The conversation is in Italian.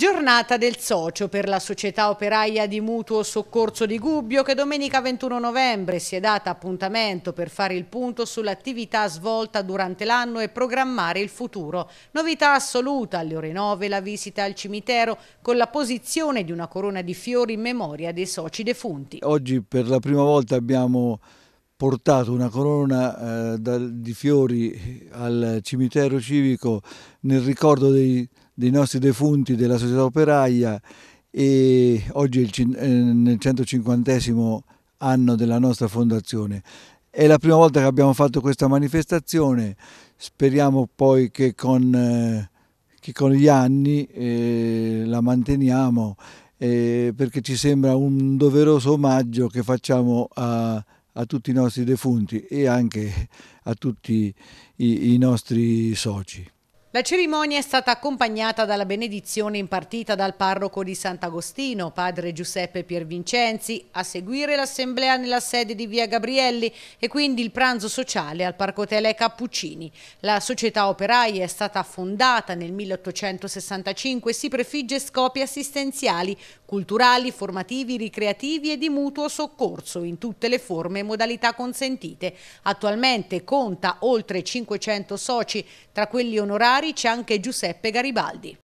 Giornata del socio per la società operaia di mutuo soccorso di Gubbio che domenica 21 novembre si è data appuntamento per fare il punto sull'attività svolta durante l'anno e programmare il futuro. Novità assoluta alle ore 9 la visita al cimitero con la posizione di una corona di fiori in memoria dei soci defunti. Oggi per la prima volta abbiamo portato una corona eh, da, di fiori al cimitero civico nel ricordo dei, dei, nostri defunti della società operaia e oggi è il, eh, nel 150 anno della nostra fondazione. È la prima volta che abbiamo fatto questa manifestazione, speriamo poi che con, eh, che con gli anni eh, la manteniamo eh, perché ci sembra un doveroso omaggio che facciamo a a tutti i nostri defunti e anche a tutti i, i nostri soci. La cerimonia è stata accompagnata dalla benedizione impartita dal parroco di Sant'Agostino, padre Giuseppe Piervincenzi, a seguire l'assemblea nella sede di via Gabrielli e quindi il pranzo sociale al Parco Tele Cappuccini. La società operaia è stata fondata nel 1865 e si prefigge scopi assistenziali, culturali, formativi, ricreativi e di mutuo soccorso in tutte le forme e modalità consentite. Attualmente conta oltre 500 soci, tra quelli onorari c'è anche Giuseppe Garibaldi.